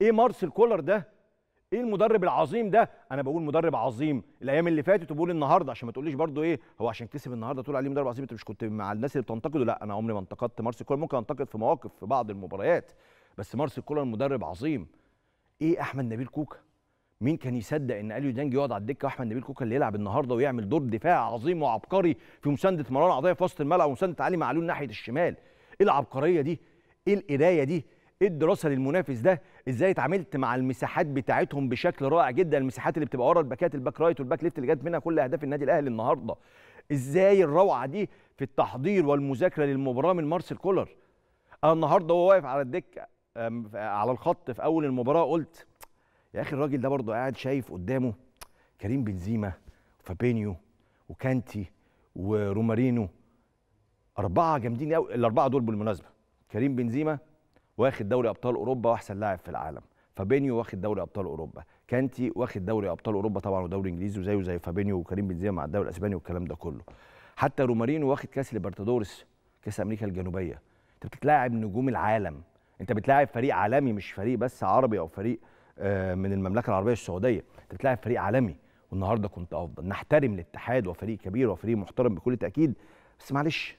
ايه مارسيل كولر ده ايه المدرب العظيم ده انا بقول مدرب عظيم الايام اللي فاتت وبقول النهارده عشان ما تقوليش برضو ايه هو عشان كسب النهارده تقول عليه مدرب عظيم انت مش كنت مع الناس اللي بتنتقده لا انا عمري ما انتقدت مارسيل كولر ممكن انتقد في مواقف في بعض المباريات بس مارسيل كولر مدرب عظيم ايه احمد نبيل كوكا مين كان يصدق ان اليو دانج يقعد على الدكه واحمد نبيل كوكا اللي يلعب النهارده ويعمل دور دفاع عظيم وعبقري في مسانده مروان عطيه في وسط الملعب ومسانده علي معلول ناحيه الشمال ايه العبقريه دي ايه القرايه دي ايه الدراسه للمنافس ده ازاي اتعاملت مع المساحات بتاعتهم بشكل رائع جدا المساحات اللي بتبقى ورا الباكات الباك رايت والباك ليفت اللي جت منها كل اهداف النادي الاهلي النهارده ازاي الروعه دي في التحضير والمذاكره للمباراه من مارسيل كولر انا النهارده وهو واقف على الدكه على الخط في اول المباراه قلت يا اخي الراجل ده برضه قاعد شايف قدامه كريم بنزيما وفابينيو وكانتي ورومارينو اربعه جامدين قوي الاربعه دول بالمناسبه كريم بنزيما واخد دوري ابطال اوروبا واحسن لاعب في العالم فابينيو واخد دوري ابطال اوروبا كانتي واخد دوري ابطال اوروبا طبعا ودوري انجليزي وزيه زي فابينيو وكريم بنزيما مع الدوري الاسباني والكلام ده كله حتى رومارينو واخد كاس ليبرتادورس كاس امريكا الجنوبيه انت بتتلاعب نجوم العالم انت بتلاعب فريق عالمي مش فريق بس عربي او فريق آه، من المملكه العربيه السعوديه انت بتلاعب فريق عالمي والنهارده كنت افضل نحترم الاتحاد وفريق كبير وفريق محترم بكل تاكيد بس معلش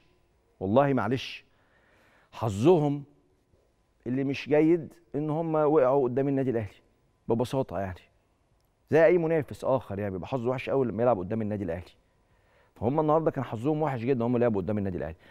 والله معلش حظهم اللي مش جيد ان هم وقعوا قدام النادي الاهلي ببساطه يعني زي اي منافس اخر يعني بيبقى حظه وحش قوي لما يلعب قدام النادي الاهلي فهم النهارده كان حظهم وحش جدا هم لعبوا قدام النادي الاهلي